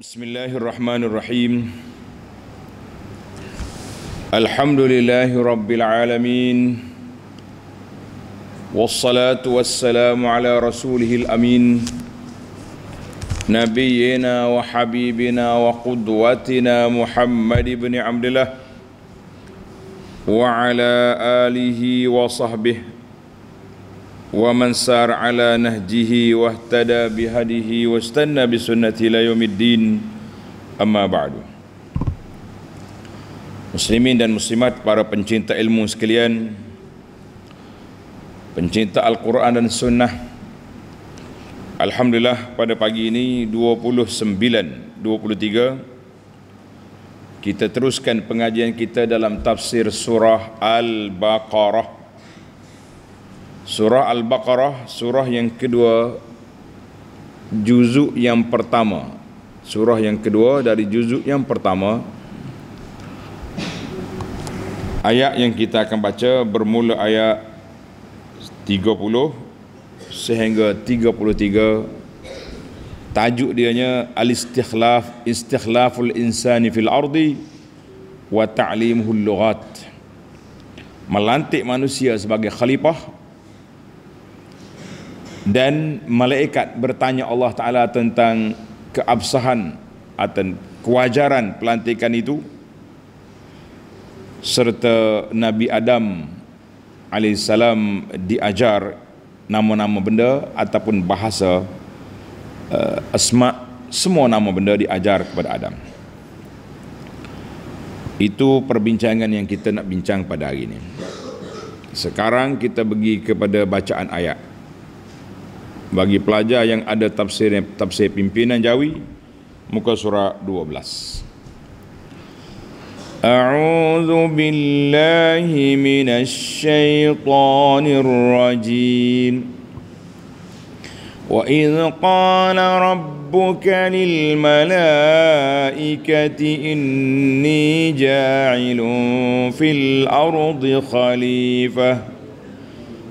بسم الله الرحمن الرحيم الحمد لله رب العالمين والصلاة والسلام على رسوله الأمين نبينا وحبيبنا وقدوتنا محمد بن عبد الله وعلى آله وصحبه ومن سار على نهجه واهتدى بهديه واستنى bi الى يوم الدين اما بعد Muslimin dan muslimat para pencinta ilmu sekalian Pencinta Al-Quran dan Sunnah Alhamdulillah pada pagi ini 29, 23 Kita teruskan pengajian kita dalam tafsir surah Al-Baqarah Surah Al-Baqarah surah yang kedua juzuk yang pertama surah yang kedua dari juzuk yang pertama ayat yang kita akan baca bermula ayat 30 sehingga 33 tajuk dianya al-istikhlaf istikhlaful insani fil ardi wa ta'limuhul lughat melantik manusia sebagai khalifah dan malaikat bertanya Allah Taala tentang keabsahan atau kewajaran pelantikan itu serta Nabi Adam AS diajar nama-nama benda ataupun bahasa uh, asma semua nama benda diajar kepada Adam itu perbincangan yang kita nak bincang pada hari ini sekarang kita pergi kepada bacaan ayat bagi pelajar yang ada tafsir tafsir pimpinan jawi muka surah 12 A'udzu billahi minasy syaithanir rajim Wa idz qala rabbuka lil malaikati inni ja'ilun fil ardi khalifah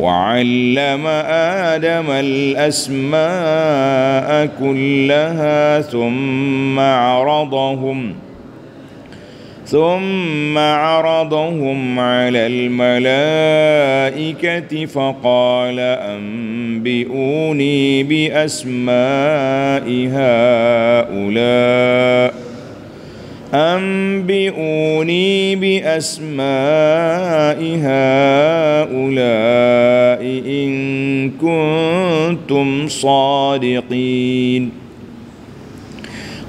وعلم آدم الأسماء كلها ثم عرضهم ثم عرضهم على الملائكة فقال أنبئوني بأسماء هؤلاء أنبئوني بأسماء هؤلاء إن كنتم صادقين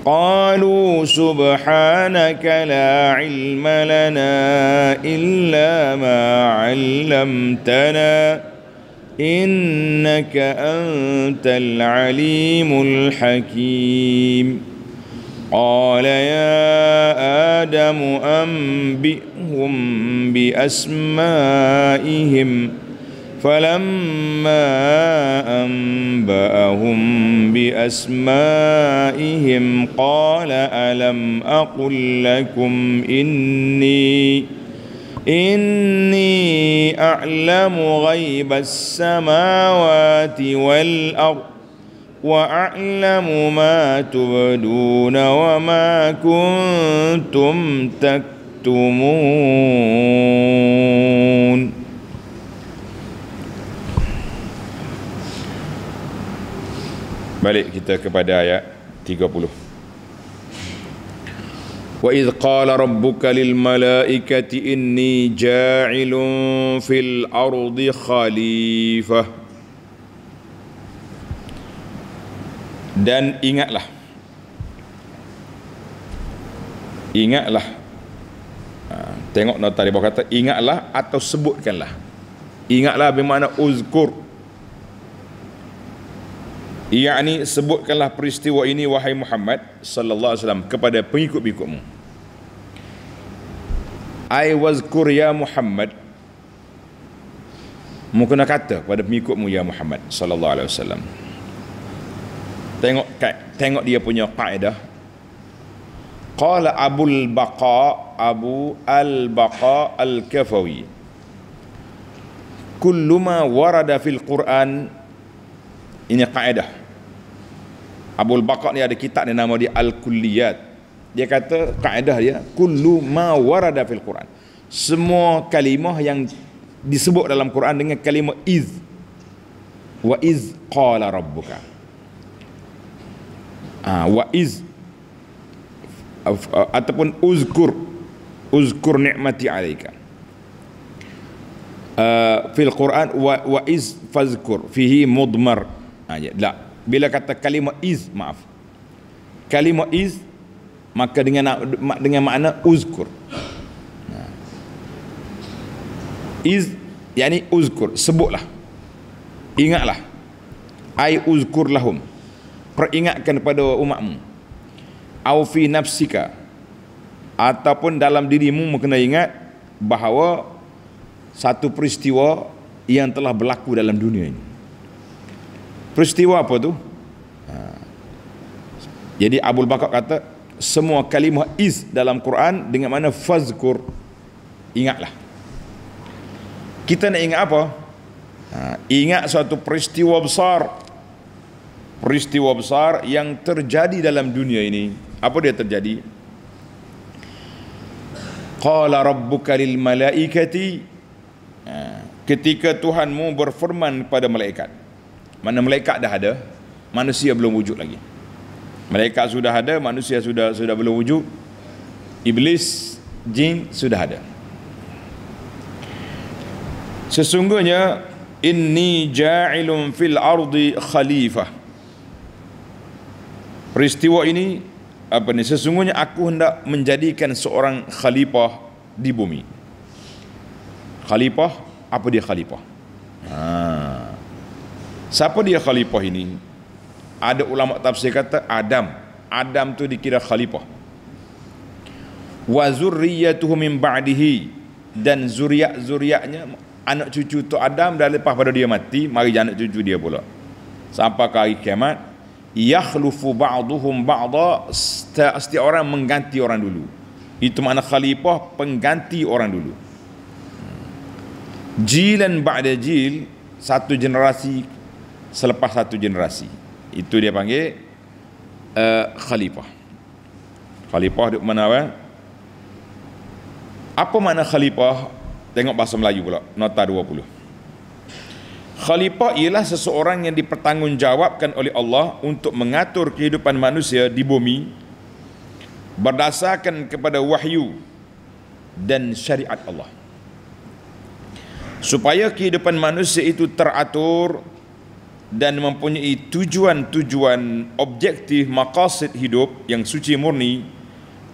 قالوا سبحانك لا علم لنا إلا ما علمتنا إنك أنت العليم الحكيم قال يا آدم أنبئهم بأسمائهم فلما أنبأهم بأسمائهم قال ألم أقل لكم إني إني أعلم غيب السماوات والأرض واعلم ما تبدون وما كنتم تكتمون Balik kita kepada ayat 30. وَإِذْ قَالَ رَبُّكَ لِلْمَلَائِكَةِ إِنِّي جَاعِلٌ فِي الْأَرْضِ خَلِيفَةٌ dan ingatlah ingatlah ha, tengok nota di bawah kata ingatlah atau sebutkanlah ingatlah bermakna uzkur yakni sebutkanlah peristiwa ini wahai Muhammad sallallahu alaihi wasallam kepada pengikut-pengikutmu ai wazkur ya Muhammad mungkin kata kepada pengikutmu ya Muhammad sallallahu alaihi wasallam tengok tengok dia punya kaedah qala abul baqa abu al baqa al kafawi kullu ma warada fil quran ini kaedah abul baqa ni ada kitab ni nama dia al kulliyat dia kata kaedah dia kullu ma warada fil quran semua kalimah yang disebut dalam quran dengan kalimah iz wa iz qala rabbuka ha, ah, waiz ah, ataupun uzkur uzkur nikmati alaika uh, fil quran wa, wa iz fazkur fihi mudmar aja ha, ya, lah. bila kata kalimah iz maaf kalimah iz maka dengan dengan makna uzkur iz yani uzkur sebutlah ingatlah ai uzkur lahum peringatkan kepada umatmu au fi nafsika ataupun dalam dirimu kena ingat bahawa satu peristiwa yang telah berlaku dalam dunia ini peristiwa apa tu ha. jadi Abu Bakar kata semua kalimah iz dalam Quran dengan mana fazkur ingatlah kita nak ingat apa ha, ingat satu peristiwa besar peristiwa besar yang terjadi dalam dunia ini apa dia terjadi qala rabbuka lil malaikati ha, ketika tuhanmu berfirman kepada malaikat mana malaikat dah ada manusia belum wujud lagi malaikat sudah ada manusia sudah sudah belum wujud iblis jin sudah ada sesungguhnya inni ja'ilun fil ardi khalifah peristiwa ini apa ni sesungguhnya aku hendak menjadikan seorang khalifah di bumi khalifah apa dia khalifah ha. siapa dia khalifah ini ada ulama tafsir kata Adam Adam tu dikira khalifah wa zurriyatuhu min ba'dihi dan zuriat-zuriatnya anak cucu tu Adam dah lepas pada dia mati mari anak cucu dia pula sampai ke hari kiamat yakhlufu ba'duhum ba'da setiap orang mengganti orang dulu itu makna khalifah pengganti orang dulu jilan ba'da jil satu generasi selepas satu generasi itu dia panggil uh, khalifah khalifah di mana apa apa makna khalifah tengok bahasa Melayu pula nota 20 Khalifah ialah seseorang yang dipertanggungjawabkan oleh Allah untuk mengatur kehidupan manusia di bumi berdasarkan kepada wahyu dan syariat Allah. Supaya kehidupan manusia itu teratur dan mempunyai tujuan-tujuan objektif maqasid hidup yang suci murni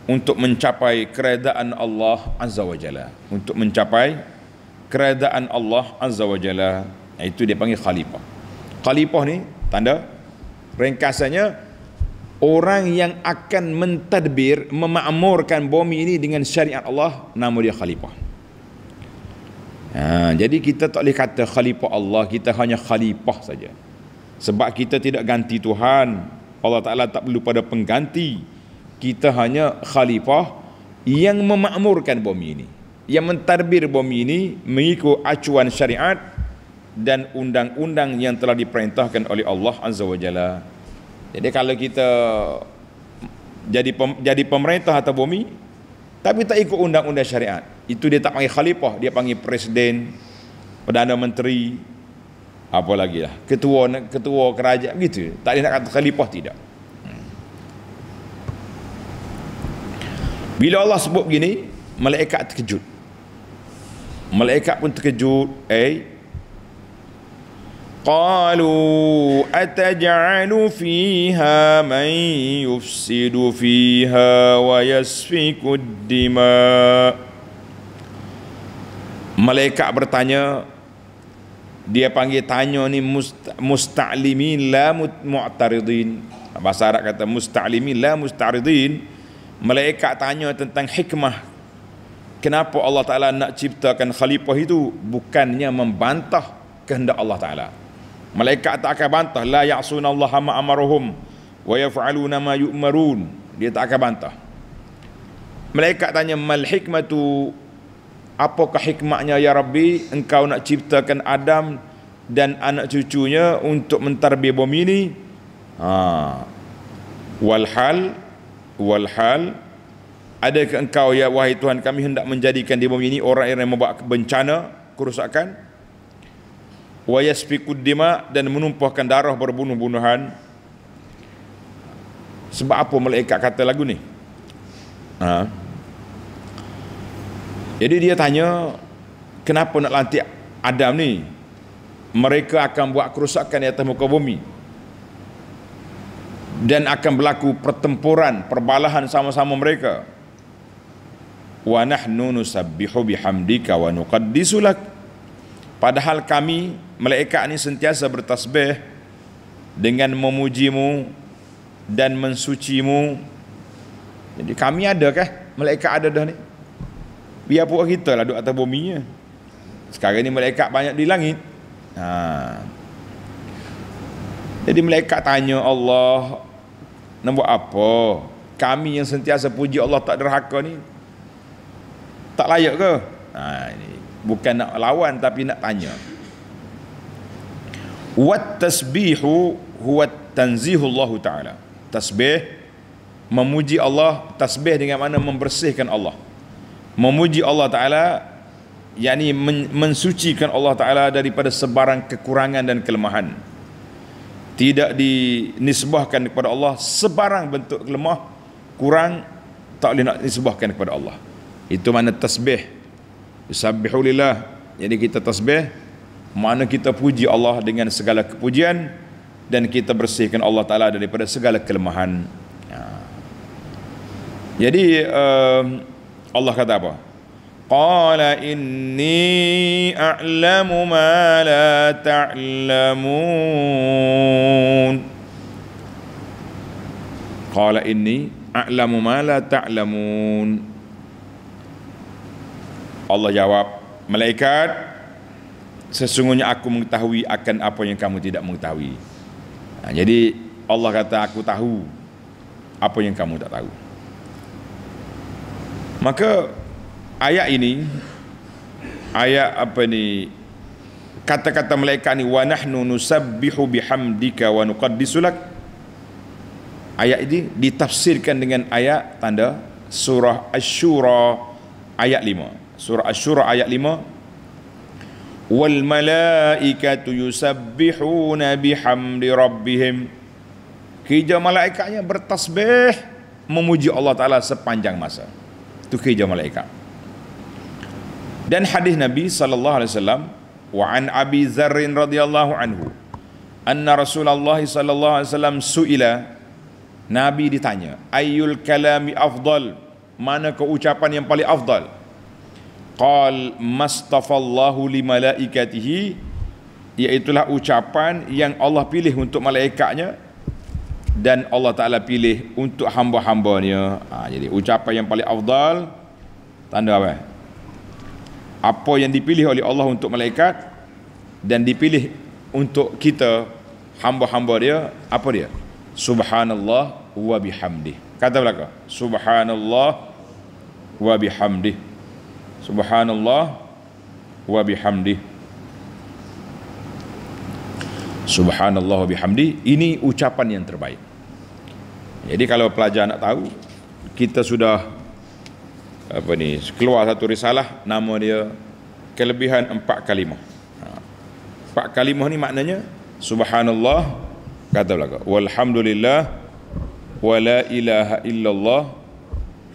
untuk mencapai keredaan Allah Azza wa Jalla. Untuk mencapai keredaan Allah Azza wa Jalla itu dia panggil khalifah khalifah ni tanda ringkasannya orang yang akan mentadbir memakmurkan bumi ini dengan syariat Allah nama dia khalifah ha, jadi kita tak boleh kata khalifah Allah kita hanya khalifah saja sebab kita tidak ganti Tuhan Allah Ta'ala tak perlu pada pengganti kita hanya khalifah yang memakmurkan bumi ini yang mentadbir bumi ini mengikut acuan syariat dan undang-undang yang telah diperintahkan oleh Allah Azza wa Jalla. Jadi kalau kita jadi pem, jadi pemerintah atau bumi tapi tak ikut undang-undang syariat, itu dia tak panggil khalifah, dia panggil presiden, perdana menteri, apa lagi lah, ketua ketua kerajaan begitu. Tak ada nak kata khalifah tidak. Bila Allah sebut begini, malaikat terkejut. Malaikat pun terkejut, eh قالوا أتجعل فيها من يفسد فيها ويسفك الدماء Malaikat bertanya Dia panggil tanya ni Musta'limin la mu'taridin Bahasa Arab kata Musta'limin la mu'taridin Malaikat tanya tentang hikmah Kenapa Allah Ta'ala nak ciptakan khalifah itu Bukannya membantah kehendak Allah Ta'ala Malaikat tak akan bantah la ya'suna Allah ma amaruhum wa yaf'aluna ma yu'marun. Dia tak akan bantah. Malaikat tanya mal hikmatu apakah hikmahnya ya Rabbi engkau nak ciptakan Adam dan anak cucunya untuk mentarbi bumi ini? Ha. Walhal walhal adakah engkau ya wahai Tuhan kami hendak menjadikan di bumi ini orang yang membuat bencana kerusakan? wa yasfikud dima dan menumpahkan darah berbunuh-bunuhan sebab apa malaikat kata lagu ni ha. jadi dia tanya kenapa nak lantik Adam ni mereka akan buat kerusakan di atas muka bumi dan akan berlaku pertempuran perbalahan sama-sama mereka wa nahnu nusabbihu bihamdika wa nuqaddisu padahal kami malaikat ini sentiasa bertasbih dengan memujimu dan mensucimu jadi kami ada kah malaikat ada dah ni biar pun kita lah duduk atas bumi ya. sekarang ni malaikat banyak di langit ha. jadi malaikat tanya Allah nak buat apa kami yang sentiasa puji Allah tak derhaka ni tak layak ke ha, ini. bukan nak lawan tapi nak tanya wat tasbihu huwa tanzihu Allah taala tasbih memuji Allah tasbih dengan mana membersihkan Allah memuji Allah taala yakni men- mensucikan Allah taala daripada sebarang kekurangan dan kelemahan tidak dinisbahkan kepada Allah sebarang bentuk kelemah kurang tak boleh nak disebahkan kepada Allah itu mana tasbih yusabbihu jadi kita tasbih mana kita puji Allah dengan segala kepujian dan kita bersihkan Allah Taala daripada segala kelemahan. Ya. Jadi um, Allah kata apa? Qala inni a'lamu ma la ta'lamun. Qala inni a'lamu ma la ta'lamun. Allah jawab, malaikat sesungguhnya aku mengetahui akan apa yang kamu tidak mengetahui. Nah, ha, jadi Allah kata aku tahu apa yang kamu tak tahu. Maka ayat ini ayat apa ni kata-kata malaikat ni wa nahnu nusabbihu bihamdika wa nuqaddisu Ayat ini ditafsirkan dengan ayat tanda surah ash-shura ayat 5. Surah ash-shura ayat 5 wal malaikatu yusabbihuna bihamdi rabbihim kerja malaikatnya bertasbih memuji Allah Ta'ala sepanjang masa itu kerja malaikat dan hadis Nabi Sallallahu Alaihi Wasallam wa an Abi Zarrin radhiyallahu anhu anna Rasulullah Sallallahu Alaihi Wasallam suila Nabi ditanya ayul kalami afdal mana keucapan yang paling afdal qal mastafallahu li malaikatihi iaitulah ucapan yang Allah pilih untuk malaikatnya dan Allah Ta'ala pilih untuk hamba-hambanya ha, jadi ucapan yang paling afdal tanda apa apa yang dipilih oleh Allah untuk malaikat dan dipilih untuk kita hamba-hamba dia apa dia subhanallah wa bihamdih kata belaka subhanallah wa bihamdih Subhanallah wa bihamdi. Subhanallah wa bihamdi. Ini ucapan yang terbaik. Jadi kalau pelajar nak tahu, kita sudah apa ni keluar satu risalah nama dia kelebihan empat kalimah. Ha. Empat kalimah ni maknanya Subhanallah kata belakang walhamdulillah wa la ilaha illallah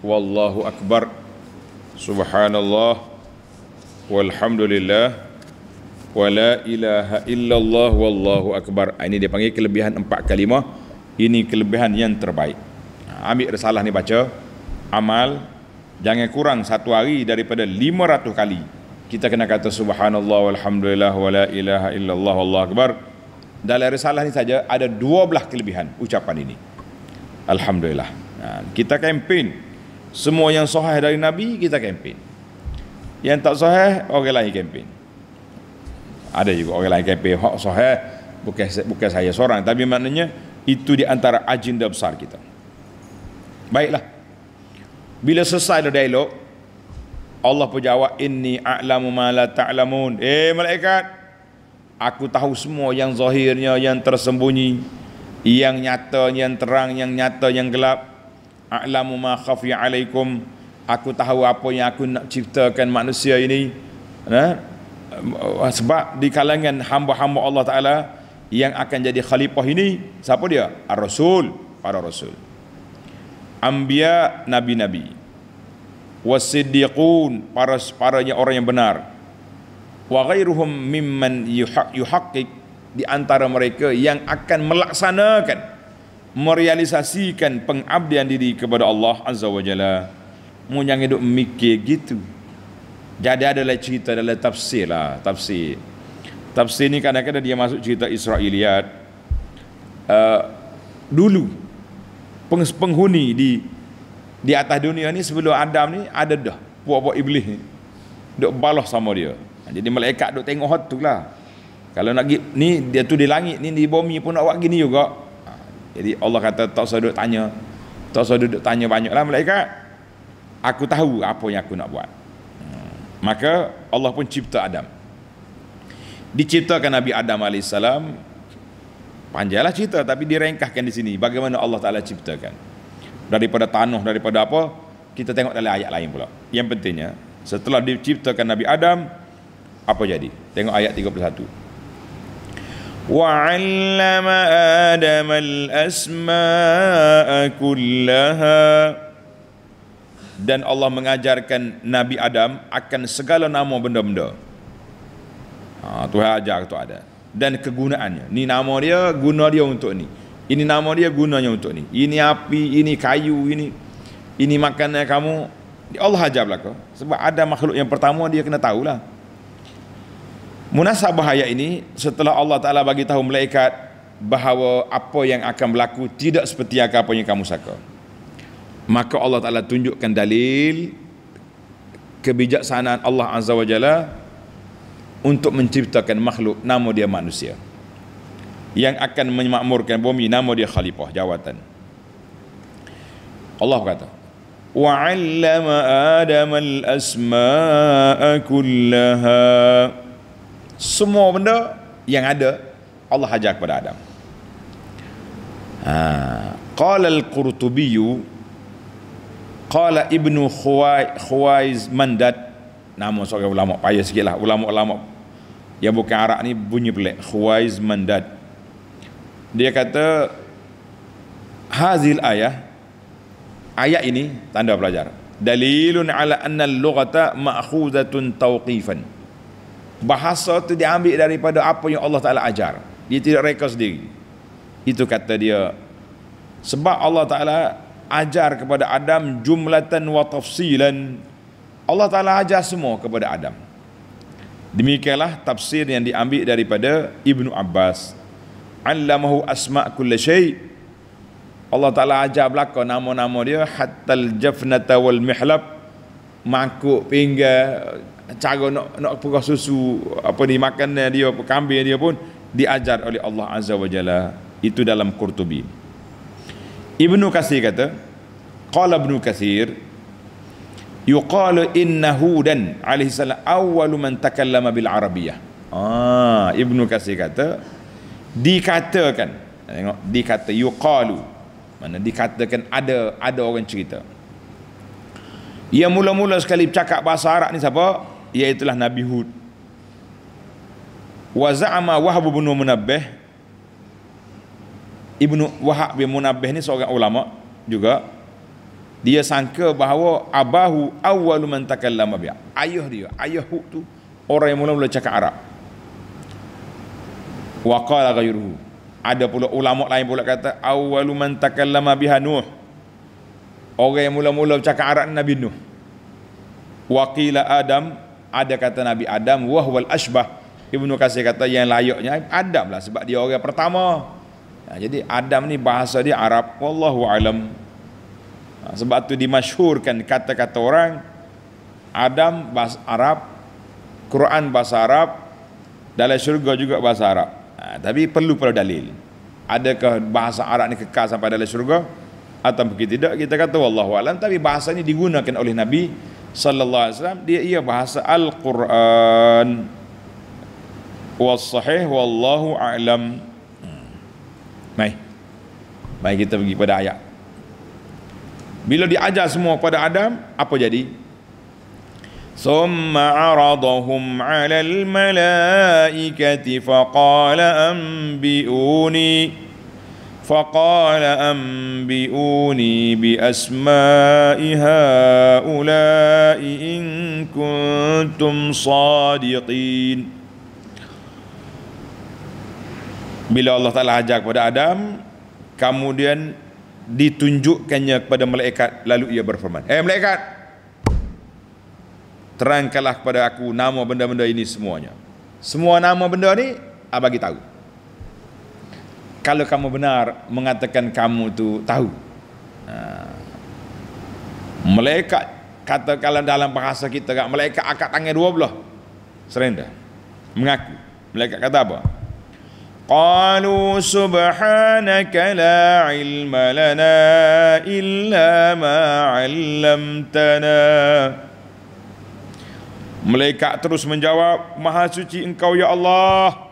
wallahu akbar Subhanallah Walhamdulillah Wa la ilaha illallah Wallahu akbar ah, Ini dia panggil kelebihan empat kalimah Ini kelebihan yang terbaik ah, Ambil risalah ni baca Amal Jangan kurang satu hari daripada lima ratus kali Kita kena kata subhanallah Walhamdulillah Wa la ilaha illallah Wallahu akbar Dalam risalah ni saja Ada dua belah kelebihan ucapan ini Alhamdulillah ah, Kita kempen Kita kempen semua yang sahih dari Nabi kita kempen. Yang tak sahih orang lain kempen. Ada juga orang lain kempen hak sahih bukan bukan saya seorang tapi maknanya itu di antara agenda besar kita. Baiklah. Bila selesai dah dialog Allah pun jawab inni a'lamu ma la ta'lamun. Eh malaikat, aku tahu semua yang zahirnya yang tersembunyi, yang nyata yang terang, yang nyata yang gelap a'lamu ma khafi alaikum aku tahu apa yang aku nak ciptakan manusia ini nah ha? sebab di kalangan hamba-hamba Allah taala yang akan jadi khalifah ini siapa dia ar-rasul para rasul anbiya nabi-nabi wasiddiqun para para orang yang benar wa ghairuhum mimman yuhaqqiq di antara mereka yang akan melaksanakan merealisasikan pengabdian diri kepada Allah Azza wa Jalla. Mu jangan duk mikir gitu. Jadi ada lah cerita dalam tafsir lah, tafsir. Tafsir ni kadang-kadang dia masuk cerita Israiliyat. Uh, dulu penghuni di di atas dunia ni sebelum Adam ni ada dah puak-puak iblis ni duk balas sama dia. Ha, jadi malaikat duk tengok hot tu lah. Kalau nak gi ni dia tu di langit ni di bumi pun nak buat gini juga. Jadi Allah kata tak usah duduk tanya. Tak usah duduk tanya banyaklah malaikat. Aku tahu apa yang aku nak buat. Hmm. Maka Allah pun cipta Adam. Diciptakan Nabi Adam AS. Panjalah cerita tapi direngkahkan di sini. Bagaimana Allah Ta'ala ciptakan. Daripada tanah, daripada apa. Kita tengok dalam ayat lain pula. Yang pentingnya. Setelah diciptakan Nabi Adam. Apa jadi? Tengok ayat 31. وعلم آدم الأسماء كلها dan Allah mengajarkan Nabi Adam akan segala nama benda-benda. Ha, Tuhan ajar tu ada. Dan kegunaannya. Ini nama dia, guna dia untuk ni. Ini nama dia, gunanya untuk ni. Ini api, ini kayu, ini ini makanan kamu. Allah ajar belakang. Sebab ada makhluk yang pertama dia kena tahulah. Munasabah ayat ini setelah Allah Taala bagi tahu malaikat bahawa apa yang akan berlaku tidak seperti apa yang kamu sangka. Maka Allah Taala tunjukkan dalil kebijaksanaan Allah Azza wa Jalla untuk menciptakan makhluk nama dia manusia yang akan memakmurkan bumi nama dia khalifah jawatan Allah kata wa 'allama adama al-asma'a kullaha semua benda yang ada Allah ajar kepada Adam. Ha. Qala al-Qurtubi Qala Ibnu Khuwai Khuwais Mandat nama seorang ulama payah sikitlah ulama-ulama yang bukan Arab ni bunyi pelik Khuwais Mandat dia kata hazil ayah ayat ini tanda pelajar dalilun ala anna al-lughata ma'khuzatun tawqifan Bahasa tu diambil daripada apa yang Allah Ta'ala ajar Dia tidak reka sendiri Itu kata dia Sebab Allah Ta'ala ajar kepada Adam jumlatan wa tafsilan Allah Ta'ala ajar semua kepada Adam Demikianlah tafsir yang diambil daripada Ibnu Abbas Allamahu asma' kulla syai' Allah Ta'ala ajar belakang nama-nama dia Hattal jafnata wal mihlab Makuk pinggir cara nak nak perah susu apa ni makan dia apa kambing dia pun diajar oleh Allah Azza wa Jalla itu dalam Qurtubi Ibnu Kasir kata qala Ibnu Kasir yuqalu innahu dan alaihi salam awwalu man takallama bil arabiyah ah Ibnu Kasir kata dikatakan tengok dikata yuqalu mana dikatakan ada ada orang cerita yang mula-mula sekali cakap bahasa Arab ni siapa? iaitulah Nabi Hud wa za'ama Wahab bin Munabbih Ibnu Wahab bin Munabbih ni seorang ulama juga dia sangka bahawa abahu awwalu man takallama bi ayah dia ayah Hud tu orang yang mula-mula cakap Arab wa qala ghayruhu ada pula ulama lain pula kata awwalu man takallama biha nuh orang yang mula-mula cakap Arab Nabi Nuh wa qila adam ada kata Nabi Adam wahwal wal asbah Ibnu Kasih kata yang layaknya Adam lah sebab dia orang pertama nah, ha, jadi Adam ni bahasa dia Arab wallahu alam nah, ha, sebab tu dimasyhurkan kata-kata orang Adam bahasa Arab Quran bahasa Arab dalam syurga juga bahasa Arab nah, ha, tapi perlu perlu dalil adakah bahasa Arab ni kekal sampai dalam syurga atau begitu tidak kita kata wallahu alam tapi bahasa ni digunakan oleh Nabi sallallahu alaihi wasallam dia ia bahasa al-Quran was sahih wallahu a'lam hmm. mai mai kita pergi pada ayat bila diajar semua pada Adam apa jadi ثم عرضهم على الملائكة فقال أنبئوني فقال أنبئوني بأسماء هؤلاء إن كنتم صادقين Bila Allah Ta'ala ajar kepada Adam Kemudian ditunjukkannya kepada malaikat Lalu ia berfirman Eh malaikat Terangkanlah kepada aku nama benda-benda ini semuanya Semua nama benda ini Abang bagi kalau kamu benar mengatakan kamu tu tahu ha. malaikat kata kalau dalam bahasa kita kat malaikat akak tangan dua belah serendah mengaku malaikat kata apa qalu subhanaka la ilma lana illa ma 'allamtana malaikat terus menjawab maha suci engkau ya allah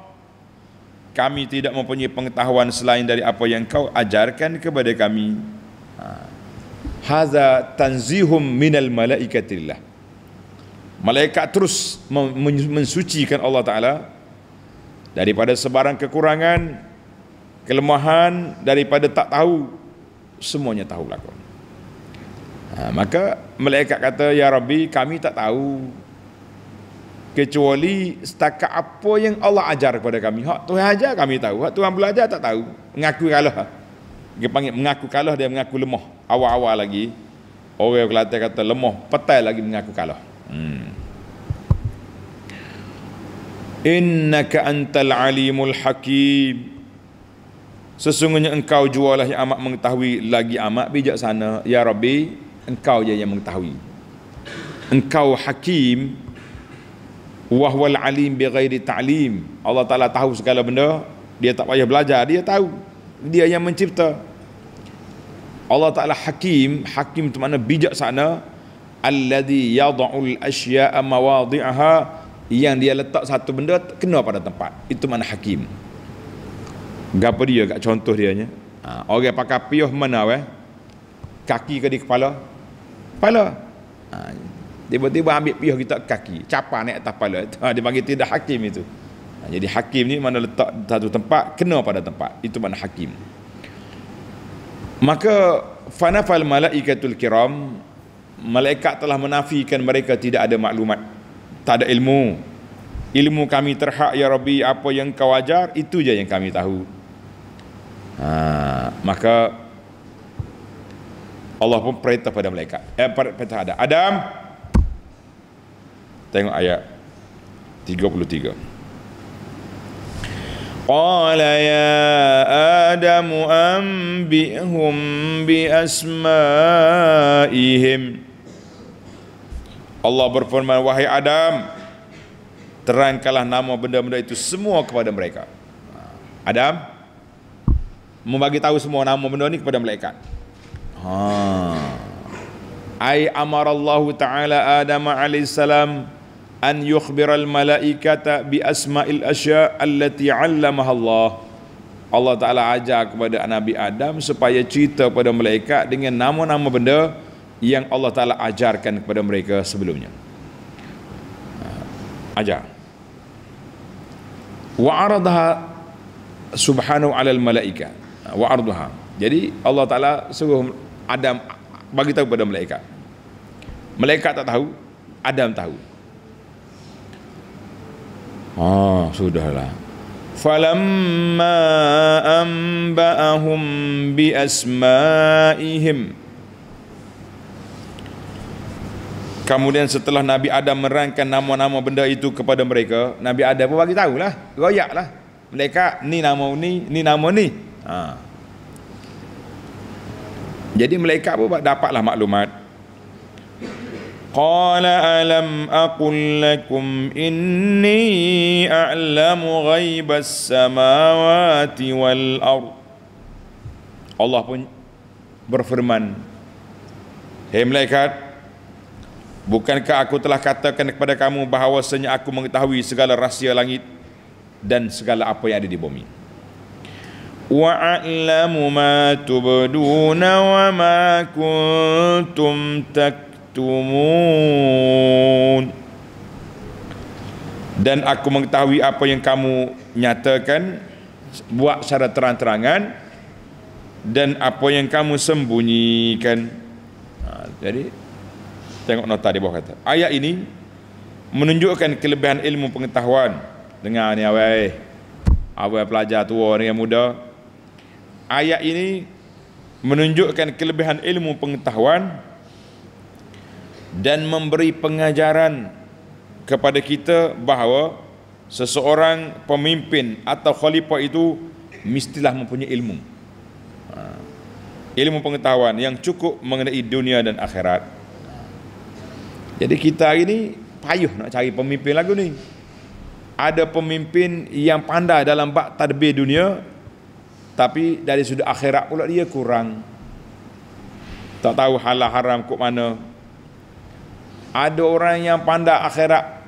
kami tidak mempunyai pengetahuan selain dari apa yang kau ajarkan kepada kami ha. haza tanzihum minal malaikatillah malaikat terus mensucikan Allah taala daripada sebarang kekurangan kelemahan daripada tak tahu semuanya tahu lah ha, maka malaikat kata ya rabbi kami tak tahu kecuali setakat apa yang Allah ajar kepada kami. Hak Tuhan ajar kami tahu, hak Tuhan belajar tak tahu. Mengaku kalah. Dia panggil mengaku kalah dia mengaku lemah. Awal-awal lagi orang Kelantan kata lemah, petai lagi mengaku kalah. Hmm. Innaka antal alimul hakim. Sesungguhnya engkau jualah yang amat mengetahui lagi amat bijaksana. Ya Rabbi, engkau je yang mengetahui. Engkau hakim, wahwal alim bi ghairi ta'lim Allah Taala tahu segala benda dia tak payah belajar dia tahu dia yang mencipta Allah Taala hakim hakim itu makna bijaksana alladhi yad'ul asya'a mawadhi'aha yang dia letak satu benda kena pada tempat itu makna hakim gapo dia gak contoh dia nya ha, orang pakai piuh mana weh kaki ke di kepala kepala ha, Tiba-tiba ambil pihak kita kaki. capa naik atas pala. Dia panggil tidak hakim itu. Ha, jadi hakim ni mana letak satu tempat, kena pada tempat. Itu mana hakim. Maka fanafal malaikatul kiram malaikat telah menafikan mereka tidak ada maklumat tak ada ilmu ilmu kami terhak ya rabbi apa yang kau ajar itu je yang kami tahu ha, maka Allah pun perintah pada malaikat eh, perintah ada Adam Tengok ayat 33. Qala ya قال يا آدم أنبئهم بأسمائهم Allah berfirman wahai Adam terangkanlah nama benda-benda itu semua kepada mereka Adam membagi tahu semua nama benda ini kepada mereka ha ai amara Allah taala Adam alaihi salam an yukhbiral malaikata bi asma'il asya allati 'allamaha Allah. Allah Taala ajar kepada Nabi Adam supaya cerita kepada malaikat dengan nama-nama benda yang Allah Taala ajarkan kepada mereka sebelumnya. Ah, ajar. Wa aradaha subhanahu 'alal malaika wa arduha. Jadi Allah Taala suruh Adam bagi tahu kepada malaikat. Malaikat tak tahu, Adam tahu. Ah, sudahlah. Falamma amba'ahum bi asma'ihim. Kemudian setelah Nabi Adam merangkan nama-nama benda itu kepada mereka, Nabi Adam pun bagi tahulah, royaklah. Mereka ni nama ni, ni nama ni. Ha. Jadi malaikat pun dapatlah maklumat قال ألم أقل لكم إني أعلم غيب السماوات والأرض Allah pun berfirman Hei malaikat Bukankah aku telah katakan kepada kamu bahawasanya aku mengetahui segala rahsia langit dan segala apa yang ada di bumi. Wa a'lamu ma tubduna wa ma kuntum tak taktumun dan aku mengetahui apa yang kamu nyatakan buat secara terang-terangan dan apa yang kamu sembunyikan ha, jadi tengok nota di bawah kata ayat ini menunjukkan kelebihan ilmu pengetahuan dengar ni awai awai pelajar tua ni yang muda ayat ini menunjukkan kelebihan ilmu pengetahuan dan memberi pengajaran kepada kita bahawa seseorang pemimpin atau khalifah itu mestilah mempunyai ilmu. Ha. Ilmu pengetahuan yang cukup mengenai dunia dan akhirat. Jadi kita hari ini payuh nak cari pemimpin lagi. ni. Ada pemimpin yang pandai dalam bak tadbir dunia tapi dari sudut akhirat pula dia kurang. Tak tahu halal haram kok mana, ada orang yang pandai akhirat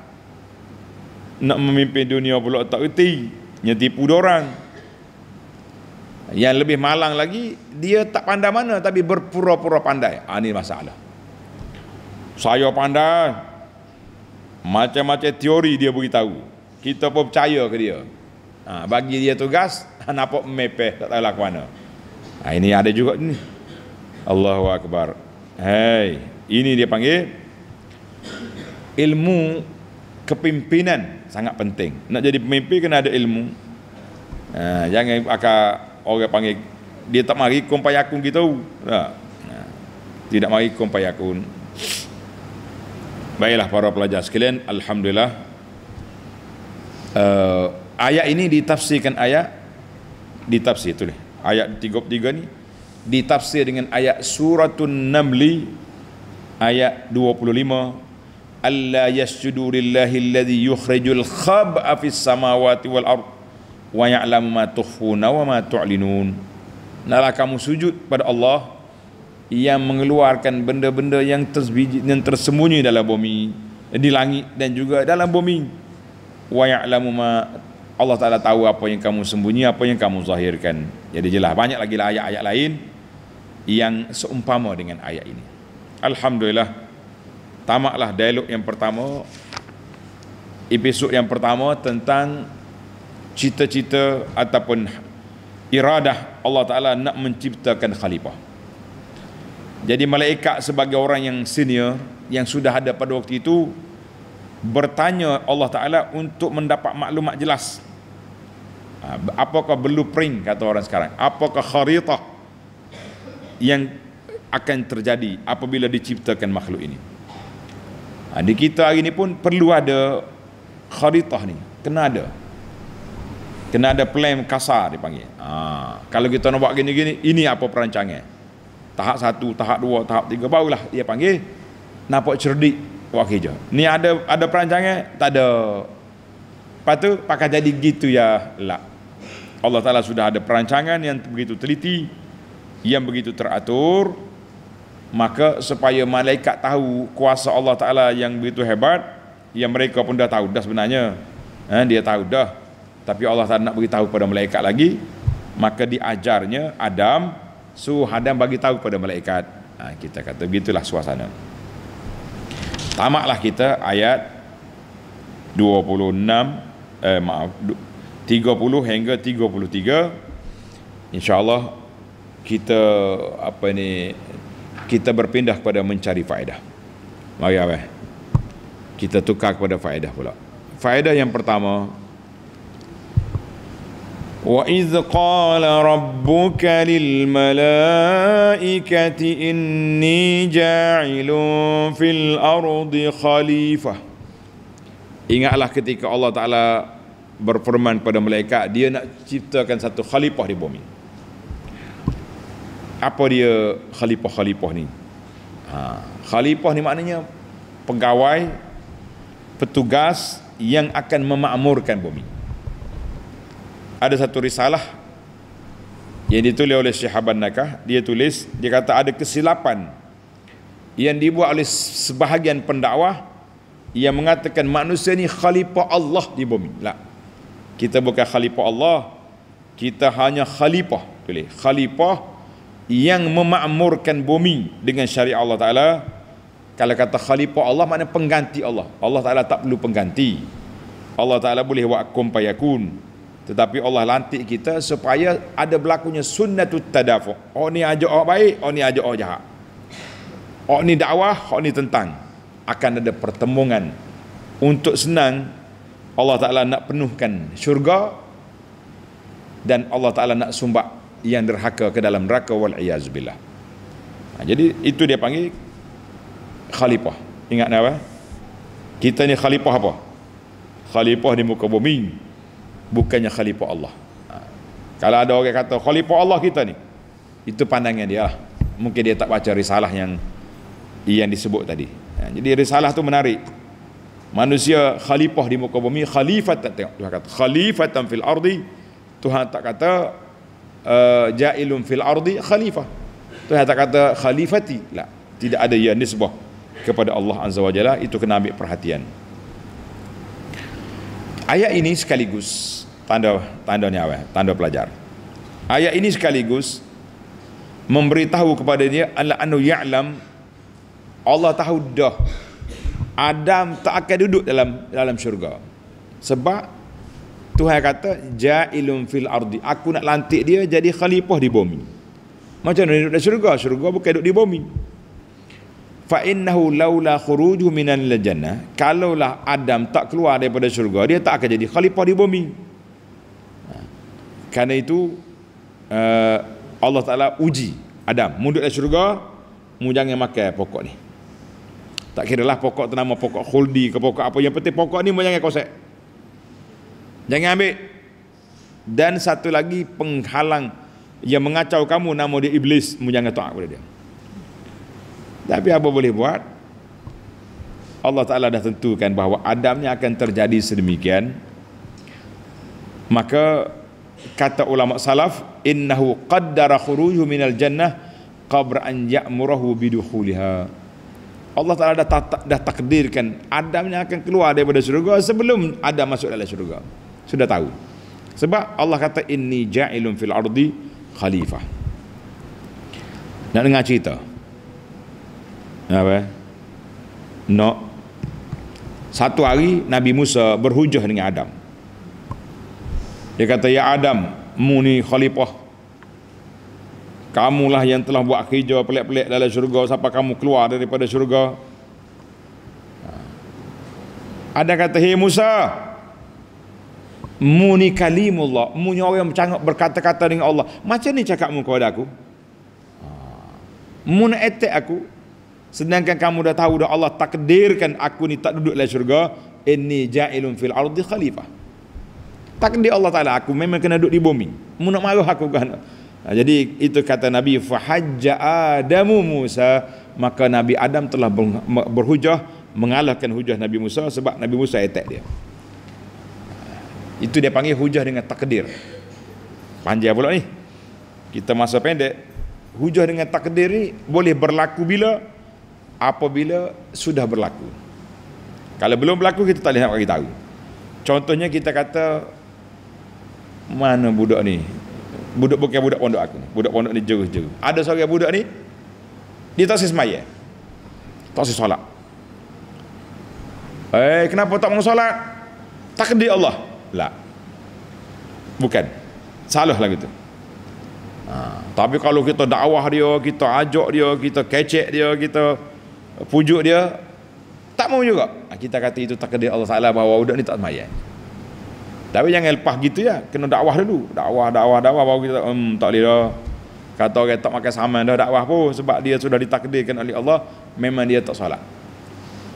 nak memimpin dunia pula tak reti yang tipu orang yang lebih malang lagi dia tak pandai mana tapi berpura-pura pandai ha, ah, ini masalah saya pandai macam-macam teori dia beritahu kita pun percaya ke dia ha, bagi dia tugas nampak mepeh tak tahu lah ke mana ha, ini ada juga ni Allahu Akbar hei ini dia panggil ilmu kepimpinan sangat penting. Nak jadi pemimpin kena ada ilmu. Uh, jangan akan orang panggil dia tak mari kumpai aku kita ah, tahu. Tidak mari kumpai aku. Baiklah para pelajar sekalian, alhamdulillah. Uh, ayat ini ditafsirkan ayat ditafsir itu Ayat 33 ni ditafsir dengan ayat suratun Namli ayat 25 Allah yasjudu lillahi alladhi yukhrijul khab'a fis samawati wal ard wa ya'lamu ma tukhfuna wa ma tu'linun Nalah kamu sujud pada Allah yang mengeluarkan benda-benda yang tersembunyi, yang tersembunyi dalam bumi di langit dan juga dalam bumi wa ya'lamu ma Allah Taala tahu apa yang kamu sembunyi apa yang kamu zahirkan jadi jelas banyak lagi ayat-ayat lain yang seumpama dengan ayat ini alhamdulillah tamatlah dialog yang pertama episod yang pertama tentang cita-cita ataupun iradah Allah Ta'ala nak menciptakan khalifah jadi malaikat sebagai orang yang senior yang sudah ada pada waktu itu bertanya Allah Ta'ala untuk mendapat maklumat jelas ha, apakah blueprint kata orang sekarang apakah kharitah yang akan terjadi apabila diciptakan makhluk ini ha, di kita hari ni pun perlu ada kharitah ni kena ada kena ada plan kasar dipanggil ha, kalau kita nak buat gini-gini ini apa perancangan tahap satu tahap dua tahap tiga barulah dia panggil nampak cerdik buat kerja ni ada ada perancangan tak ada lepas tu pakai jadi gitu ya lah Allah Ta'ala sudah ada perancangan yang begitu teliti yang begitu teratur maka supaya malaikat tahu kuasa Allah Taala yang begitu hebat yang mereka pun dah tahu dah sebenarnya eh, dia tahu dah tapi Allah tak nak beritahu kepada malaikat lagi maka diajarnya Adam suruh Adam bagi tahu kepada malaikat ha, kita kata begitulah suasana tamaklah kita ayat 26 eh maaf 30 hingga 33 insyaallah kita apa ni kita berpindah kepada mencari faedah. Mari apa? Kita tukar kepada faedah pula. Faedah yang pertama Wa idz qala rabbuka lil malaikati inni ja'ilun fil ardi khalifah Ingatlah ketika Allah Taala berfirman pada malaikat dia nak ciptakan satu khalifah di bumi apa dia khalifah-khalifah ni? Ha, khalifah ni maknanya pegawai petugas yang akan memakmurkan bumi. Ada satu risalah yang ditulis oleh Syekh Abban Nakah, dia tulis, dia kata ada kesilapan yang dibuat oleh sebahagian pendakwah yang mengatakan manusia ni khalifah Allah di bumi. Lah. Kita bukan khalifah Allah, kita hanya khalifah. Tulis, khalifah yang memakmurkan bumi dengan syariat Allah Ta'ala kalau kata khalifah Allah makna pengganti Allah Allah Ta'ala tak perlu pengganti Allah Ta'ala boleh wakum payakun tetapi Allah lantik kita supaya ada berlakunya sunnatu tadafu oh ni ajak orang baik oh ni ajak orang jahat oh ni dakwah oh ni tentang akan ada pertemuan untuk senang Allah Ta'ala nak penuhkan syurga dan Allah Ta'ala nak sumbat yang derhaka ke dalam neraka wal iyaz billah ha, jadi itu dia panggil khalifah ingat apa kita ni khalifah apa khalifah di muka bumi bukannya khalifah Allah ha, kalau ada orang kata khalifah Allah kita ni itu pandangan dia lah. mungkin dia tak baca risalah yang yang disebut tadi ha, jadi risalah tu menarik manusia khalifah di muka bumi khalifat tak tengok Tuhan kata khalifatan fil ardi Tuhan tak kata Uh, ja'ilun fil ardi khalifah. Tuhan tak kata khalifati. Lah, tidak ada yang nisbah kepada Allah Azza wa Jalla itu kena ambil perhatian. Ayat ini sekaligus tanda tandanya apa? Tanda pelajar. Ayat ini sekaligus memberitahu kepada dia Allah anu ya'lam Allah tahu dah Adam tak akan duduk dalam dalam syurga. Sebab Tuhan kata ja'ilun fil ardi. Aku nak lantik dia jadi khalifah di bumi. Macam mana duduk di syurga? Syurga bukan duduk di bumi. Fa innahu laula khuruju minan lajanna. Kalaulah Adam tak keluar daripada syurga, dia tak akan jadi khalifah di bumi. Ha. Karena itu eh, Allah Taala uji Adam, mundur dari syurga, mu jangan makan pokok ni. Tak kira lah pokok tu nama pokok khuldi ke pokok apa yang penting pokok ni mu jangan kosek. Jangan ambil. Dan satu lagi penghalang yang mengacau kamu nama dia iblis mu jangan taat kepada dia. Tapi apa boleh buat? Allah Taala dah tentukan bahawa Adamnya akan terjadi sedemikian. Maka kata ulama salaf innahu qaddara khuruju minal jannah qabr an ya'murahu bidukhuliha. Allah Taala dah, dah takdirkan Adamnya akan keluar daripada syurga sebelum Adam masuk dalam syurga sudah tahu sebab Allah kata inni ja'ilun fil ardi khalifah nak dengar cerita apa no satu hari Nabi Musa berhujah dengan Adam dia kata ya Adam muni khalifah kamulah yang telah buat kerja pelik-pelik dalam syurga siapa kamu keluar daripada syurga ha. ada kata hei Musa muni kalimullah muni orang yang bercakap berkata-kata dengan Allah macam ni cakapmu kepada aku ah. mun etek aku sedangkan kamu dah tahu dah Allah takdirkan aku ni tak duduk dalam syurga ini jailun fil ardi khalifah takdir Allah Ta'ala aku memang kena duduk di bumi mu nak marah aku kan nah, jadi itu kata Nabi fahajja adamu Musa maka Nabi Adam telah berhujah mengalahkan hujah Nabi Musa sebab Nabi Musa attack dia itu dia panggil hujah dengan takdir. Panjang pula ni. Kita masa pendek. Hujah dengan takdir ni boleh berlaku bila? Apabila sudah berlaku. Kalau belum berlaku kita tak boleh nak bagi tahu. Contohnya kita kata mana budak ni? Budak bukan budak pondok aku. Budak pondok ni jeruh-jeruh. Ada seorang budak ni dia tak sesmaya. Tak sesolat. Eh, kenapa tak mau solat? Takdir Allah. La Bukan Salah lah kita ha. Tapi kalau kita dakwah dia Kita ajak dia Kita kecek dia Kita pujuk dia Tak mau juga ha, Kita kata itu takdir Allah Ta'ala Bahawa budak ni tak semayan Tapi yang lepas gitu ya Kena dakwah dulu Dakwah, dakwah, dakwah Baru kita um tak boleh dah Kata orang tak makan sama dah dakwah pun Sebab dia sudah ditakdirkan oleh Allah Memang dia tak salat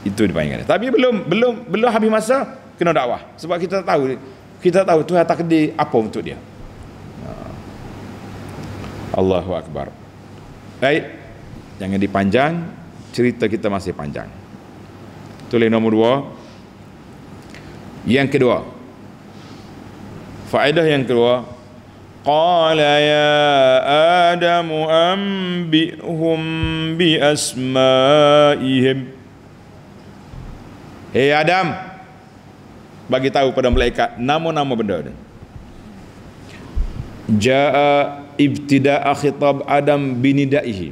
itu dipanggil. Tapi belum belum belum habis masa, kena dakwah sebab kita tahu kita tahu Tuhan takdir apa untuk dia ah. Allahu Akbar baik jangan dipanjang cerita kita masih panjang tulis nomor dua yang kedua faedah yang kedua Qala ya آدم أنبئهم بأسمائهم هي آدم hey bagi tahu pada malaikat nama-nama benda ni. Ja'a ibtida'a khitab Adam binida'ihi.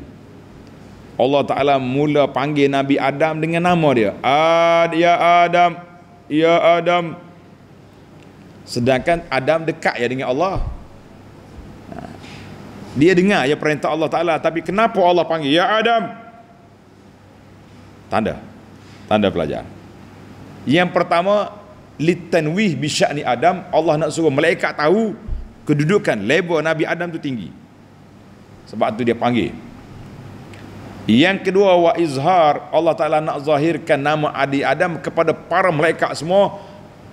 Allah Ta'ala mula panggil Nabi Adam dengan nama dia. Ad, ya Adam. Ya Adam. Sedangkan Adam dekat ya dengan Allah. Ha. Dia dengar ya perintah Allah Ta'ala. Tapi kenapa Allah panggil? Ya Adam. Tanda. Tanda pelajar. Yang pertama, litanwih bisyani Adam Allah nak suruh malaikat tahu kedudukan label Nabi Adam tu tinggi sebab tu dia panggil yang kedua wa izhar Allah Taala nak zahirkan nama Adi Adam kepada para malaikat semua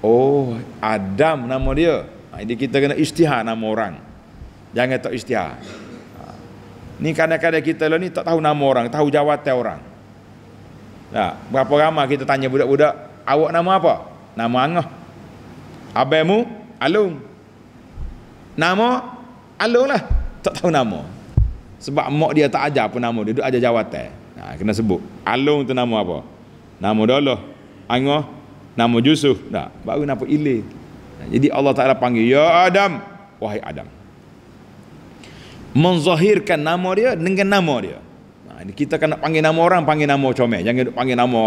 oh Adam nama dia ha, ini kita kena istihar nama orang jangan tak istihar ha. ni kadang-kadang kita lah ni tak tahu nama orang tahu jawatan orang Nah, ha, berapa ramai kita tanya budak-budak awak nama apa Nama Angah. Abemu Alung. Nama Alung lah. Tak tahu nama. Sebab mak dia tak ajar pun nama dia. Duduk ajar jawatan. Ha, kena sebut. Alung tu nama apa? Nama Dolo. Angah. Nama Yusuf. Tak. Baru nama Ilih. Ha, jadi Allah Ta'ala panggil. Ya Adam. Wahai Adam. Menzahirkan nama dia dengan nama dia. Ha, kita kena kan panggil nama orang, panggil nama comel. Jangan panggil nama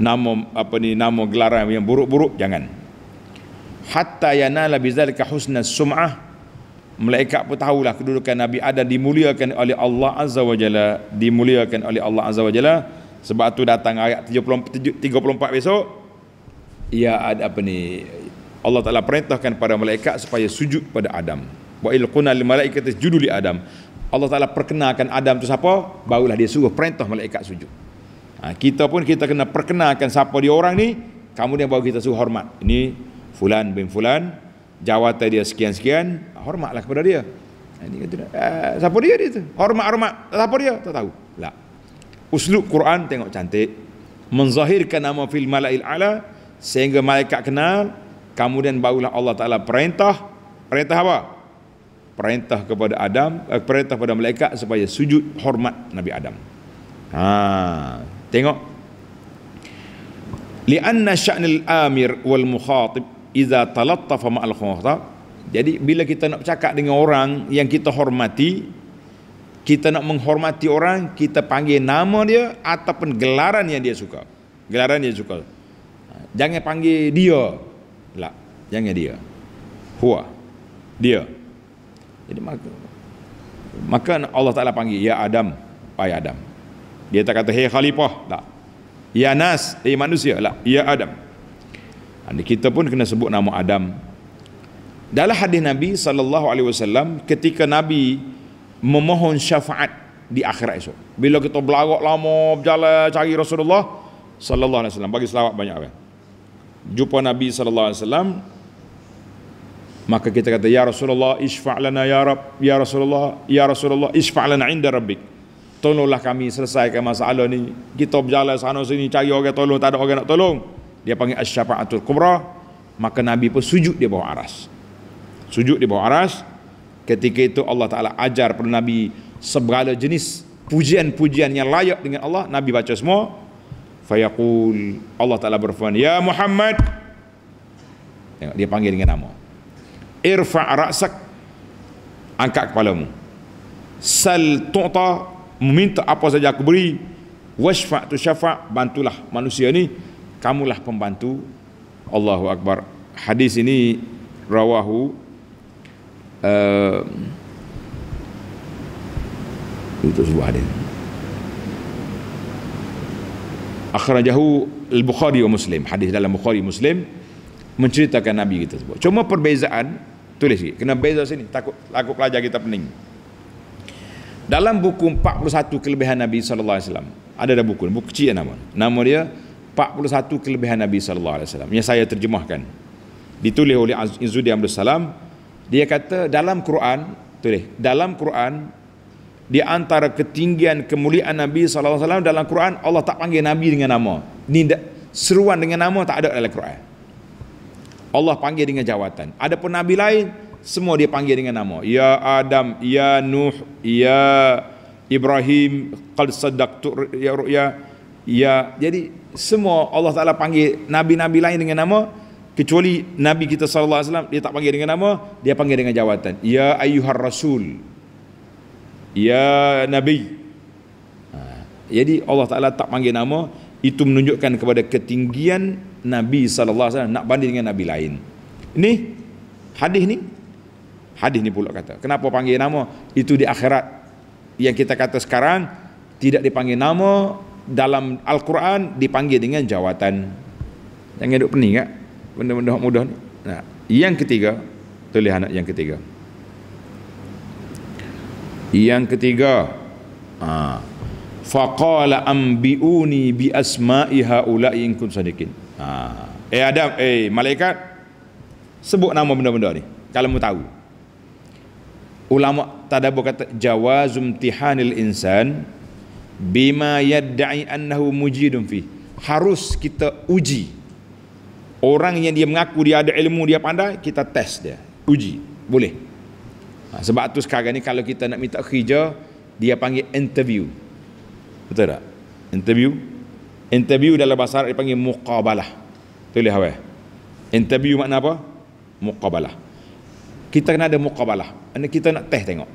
nama apa ni nama gelaran yang buruk-buruk jangan hatta yanala bizalika husna sum'ah malaikat pun tahulah kedudukan nabi ada dimuliakan oleh Allah azza Wajalla. dimuliakan oleh Allah azza Wajalla. jalla sebab tu datang ayat 34, 34 besok ia ada apa ni Allah Taala perintahkan kepada malaikat supaya sujud pada Adam wa il qulna lil malaikati sujudu li Adam Allah Taala perkenalkan Adam tu siapa barulah dia suruh perintah malaikat sujud Ha, kita pun kita kena perkenalkan siapa dia orang ni, kamu kemudian bawa kita suruh hormat. Ini fulan bin fulan, jawatan dia sekian-sekian, hormatlah kepada dia. Ha, ini kata, eh, siapa dia dia tu? Hormat-hormat, siapa dia? Tak tahu. Tak. Uslub Quran tengok cantik. Menzahirkan nama fil malail ala, sehingga malaikat kenal, kemudian barulah Allah Ta'ala perintah. Perintah apa? Perintah kepada Adam, eh, perintah kepada malaikat supaya sujud hormat Nabi Adam. Ha, tengok. Li'anna sya'nil amir wal mukhatib iza talattafa ma'al khawatab. Jadi bila kita nak cakap dengan orang yang kita hormati, kita nak menghormati orang, kita panggil nama dia ataupun gelaran yang dia suka. Gelaran yang dia suka. Ha, jangan panggil dia. Lah, jangan dia. Hua. Dia. Jadi maka, maka Allah Taala panggil ya Adam, ayah Adam. Dia tak kata, hei khalifah. Tak. Ya nas, hei manusia. Tak. Ya Adam. Dan kita pun kena sebut nama Adam. Dalam hadis Nabi sallallahu alaihi wasallam ketika Nabi memohon syafaat di akhirat esok. Bila kita berlarak lama berjalan cari Rasulullah sallallahu alaihi wasallam bagi selawat banyak kan. Jumpa Nabi sallallahu alaihi wasallam maka kita kata ya Rasulullah isfa' lana ya Rabb ya Rasulullah ya Rasulullah isfa' lana inda rabbik tolonglah kami selesaikan masalah ni kita berjalan sana sini cari orang tolong tak ada orang nak tolong dia panggil asy-syafa'atul kubra maka nabi pun sujud di bawah aras sujud di bawah aras ketika itu Allah taala ajar pada nabi segala jenis pujian-pujian yang layak dengan Allah nabi baca semua fayaqul Allah taala berfirman ya Muhammad tengok dia panggil dengan nama irfa' ra'sak angkat kepalamu sal tu'ta meminta apa saja aku beri wasfa' tu syafa' bantulah manusia ni kamulah pembantu Allahu akbar hadis ini rawahu uh, itu sebuah hadis akhrajahu al-bukhari wa muslim hadis dalam bukhari muslim menceritakan nabi kita sebut cuma perbezaan tulis sikit kena beza sini takut takut pelajar kita pening dalam buku 41 kelebihan Nabi sallallahu alaihi wasallam. Ada dah buku, buku kecil nama. Nama dia 41 kelebihan Nabi sallallahu alaihi wasallam. Yang saya terjemahkan. Ditulis oleh Izzuddin Abdul Salam. Dia kata dalam Quran, tulis, dalam Quran di antara ketinggian kemuliaan Nabi sallallahu alaihi wasallam dalam Quran Allah tak panggil nabi dengan nama. Ni seruan dengan nama tak ada dalam Quran. Allah panggil dengan jawatan. Adapun nabi lain semua dia panggil dengan nama. Ya Adam, ya Nuh, ya Ibrahim, qad saddaqtu ya ru'ya. Ya, jadi semua Allah Taala panggil nabi-nabi lain dengan nama kecuali nabi kita sallallahu alaihi wasallam dia tak panggil dengan nama, dia panggil dengan jawatan. Ya ayyuhar rasul. Ya nabi. Ha. Jadi Allah Taala tak panggil nama, itu menunjukkan kepada ketinggian nabi sallallahu alaihi wasallam nak banding dengan nabi lain. Ini hadis ni Hadis ni pula kata. Kenapa panggil nama? Itu di akhirat. Yang kita kata sekarang tidak dipanggil nama dalam Al-Quran dipanggil dengan jawatan. Jangan duduk pening tak? Ya. Benda-benda mudah ni. Nah, yang ketiga, tulis ya, anak yang ketiga. Yang ketiga, ha. Faqala ambiuni bi asma'i haula'i in kuntum sadiqin. Ha. Eh Adam, eh malaikat sebut nama benda-benda ni kalau mu tahu ulama tadabbur kata jawazum tihanil insan bima yad'i annahu mujidun fi harus kita uji orang yang dia mengaku dia ada ilmu dia pandai kita test dia uji boleh ha, sebab tu sekarang ni kalau kita nak minta kerja dia panggil interview betul tak interview interview dalam bahasa Arab dipanggil muqabalah tulis apa interview makna apa muqabalah kita kena ada muqabalah ini kita nak test tengok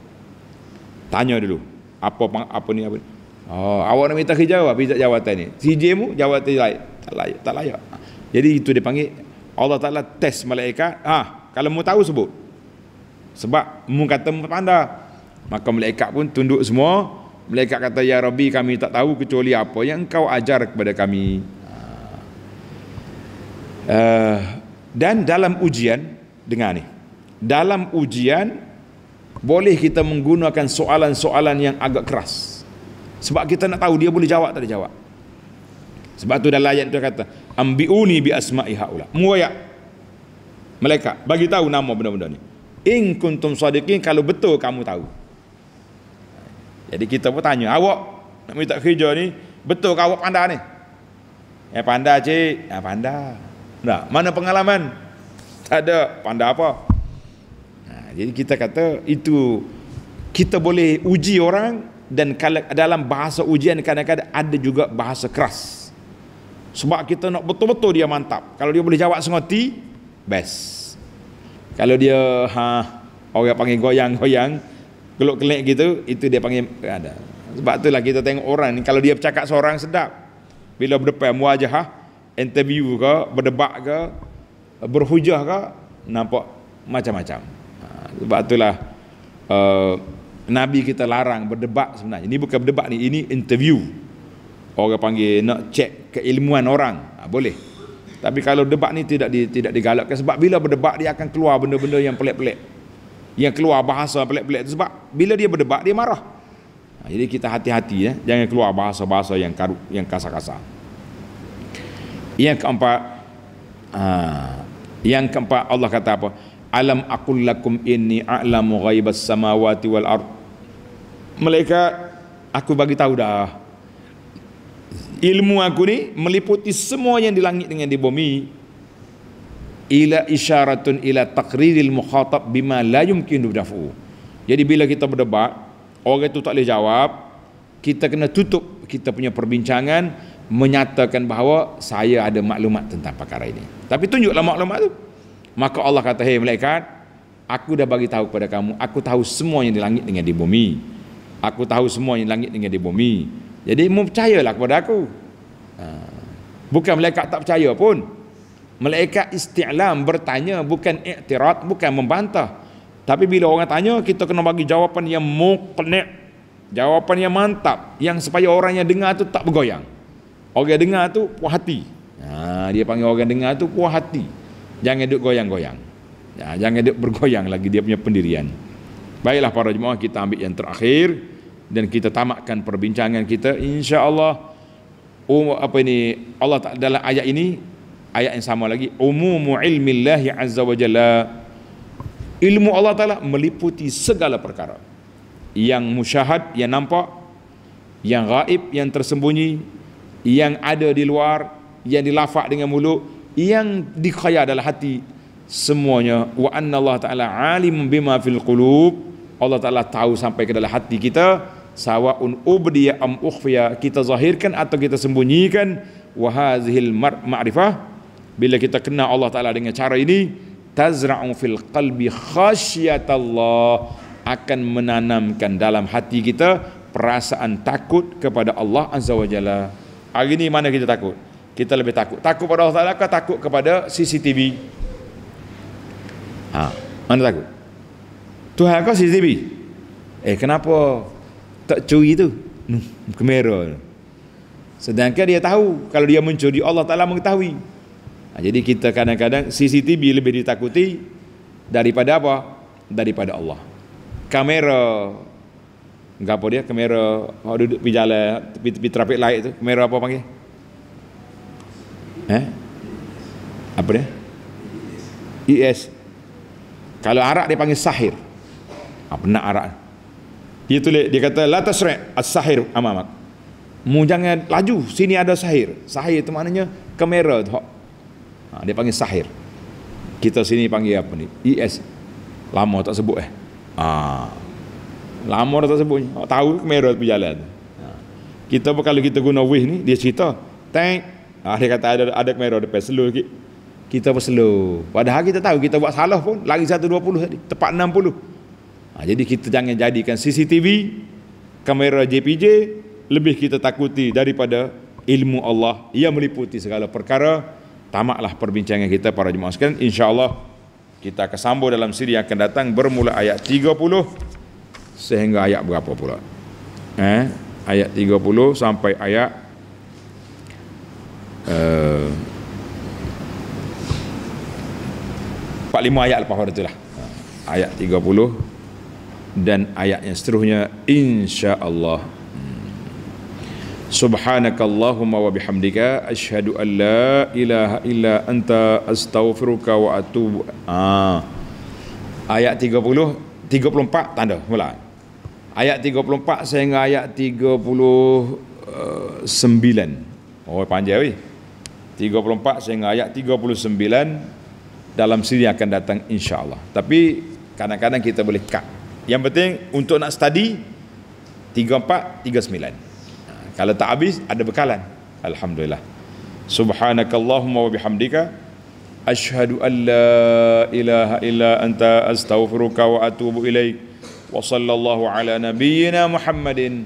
tanya dulu apa apa, apa ni apa ni oh awak nak minta kerja apa bisa jawatan ni CJ mu jawatan ni layak tak layak tak layak jadi itu dia panggil Allah Ta'ala test malaikat ha, kalau mu tahu sebut sebab mu kata mu pandai maka malaikat pun tunduk semua malaikat kata ya Rabbi kami tak tahu kecuali apa yang kau ajar kepada kami uh, dan dalam ujian dengar ni dalam ujian boleh kita menggunakan soalan-soalan yang agak keras sebab kita nak tahu dia boleh jawab tak dia jawab sebab tu dalam ayat tu kata ambiuni bi asma'i haula muwayak malaikat bagi tahu nama benda-benda ni ing kuntum sadiqin kalau betul kamu tahu jadi kita pun tanya awak nak minta kerja ni betul ke awak pandai ni eh pandai cik eh pandai tak mana pengalaman tak ada pandai apa jadi kita kata itu kita boleh uji orang dan dalam bahasa ujian kadang-kadang ada juga bahasa keras sebab kita nak betul-betul dia mantap kalau dia boleh jawab sengerti best kalau dia ha orang panggil goyang-goyang kelok kelik gitu itu dia panggil eh, ada sebab itulah kita tengok orang ni kalau dia bercakap seorang sedap bila berdepan muajah interview ke berdebat ke berhujah ke nampak macam-macam sebab itulah uh, Nabi kita larang berdebat sebenarnya. Ini bukan berdebat ni, ini interview. Orang panggil nak cek keilmuan orang. Ha, boleh. Tapi kalau debat ni tidak di, tidak digalakkan sebab bila berdebat dia akan keluar benda-benda yang pelik-pelik. Yang keluar bahasa pelik-pelik itu sebab bila dia berdebat dia marah. Ha, jadi kita hati-hati ya, jangan keluar bahasa-bahasa yang karuk, yang kasar-kasar. Yang keempat ha, yang keempat Allah kata apa? alam aqul lakum inni a'lamu ghaibas samawati wal ard malaikat aku bagi tahu dah ilmu aku ni meliputi semua yang di langit dengan di bumi ila isyaratun ila taqriril mukhatab bima layum yumkin dafu jadi bila kita berdebat orang itu tak boleh jawab kita kena tutup kita punya perbincangan menyatakan bahawa saya ada maklumat tentang perkara ini tapi tunjuklah maklumat tu Maka Allah kata, hei malaikat, aku dah bagi tahu kepada kamu, aku tahu semuanya di langit dengan di bumi. Aku tahu semuanya di langit dengan di bumi. Jadi, mu percayalah kepada aku. Ha. Bukan malaikat tak percaya pun. Malaikat isti'lam bertanya, bukan iktirat, bukan membantah. Tapi bila orang tanya, kita kena bagi jawapan yang muqni' Jawapan yang mantap Yang supaya orang yang dengar tu tak bergoyang Orang yang dengar tu puas hati ha, Dia panggil orang yang dengar tu puas hati Jangan duduk goyang-goyang. Ya, jangan duduk bergoyang lagi dia punya pendirian. Baiklah para jemaah kita ambil yang terakhir dan kita tamatkan perbincangan kita insya-Allah um, apa ini Allah tak dalam ayat ini ayat yang sama lagi umumu ilmillahi azza wa jalla ilmu Allah taala meliputi segala perkara yang musyahad yang nampak yang gaib yang tersembunyi yang ada di luar yang dilafak dengan mulut yang dikhayal dalam hati semuanya wa anna Allah taala alim bima fil qulub Allah taala tahu sampai ke dalam hati kita sawaun ubdiya am ukhfiya kita zahirkan atau kita sembunyikan wa hadhil ma'rifah bila kita kena Allah taala dengan cara ini tazra'u fil qalbi khasyatallah akan menanamkan dalam hati kita perasaan takut kepada Allah azza wajalla hari ini mana kita takut kita lebih takut takut pada Allah Taala ke takut kepada CCTV ha mana takut Tuhan kau CCTV eh kenapa tak curi tu hmm, kamera sedangkan dia tahu kalau dia mencuri Allah Taala mengetahui ha, jadi kita kadang-kadang CCTV lebih ditakuti daripada apa daripada Allah kamera enggak apa dia kamera oh, duduk di jalan tepi-tepi trafik light tu kamera apa panggil Eh? Apa dia? IS. E kalau arak dia panggil sahir. Apa nak Arab? Dia tulis, dia kata, La tasrek as-sahir amamak. Mu jangan laju, sini ada sahir. Sahir itu maknanya kamera tu. Ha, dia panggil sahir. Kita sini panggil apa ni? IS. E Lama tak sebut eh. Ha. Lama tak sebut. Oh, tahu kamera berjalan. Ha. Kita kalau kita guna wih ni, dia cerita, tank Ha, dia kata ada ada kamera depan slow sikit. Kita pun slow. Padahal kita tahu kita buat salah pun lari 120 tadi, tepat 60. Ha, ah, jadi kita jangan jadikan CCTV, kamera JPJ lebih kita takuti daripada ilmu Allah yang meliputi segala perkara. Tamatlah perbincangan kita para jemaah sekalian. Insya-Allah kita akan sambung dalam siri yang akan datang bermula ayat 30 sehingga ayat berapa pula? Eh, ayat 30 sampai ayat 31 uh, lima ayat lepas pada lah ayat tiga puluh dan ayat yang seterusnya insyaallah hmm. subhanakallahumma wa bihamdika asyhadu an la ilaha illa anta astaghfiruka wa atubu ah. ayat puluh empat tanda mula ayat tiga puluh 34 sehingga ayat eh, sembilan oh panjang weh 34 sehingga ayat 39 dalam siri yang akan datang insya-Allah. Tapi kadang-kadang kita boleh cut. Yang penting untuk nak study 34 39. Kalau tak habis ada bekalan. Alhamdulillah. Subhanakallahumma wa bihamdika ashhadu an la ilaha illa anta astaghfiruka wa atubu ilaik. Wa sallallahu ala nabiyyina Muhammadin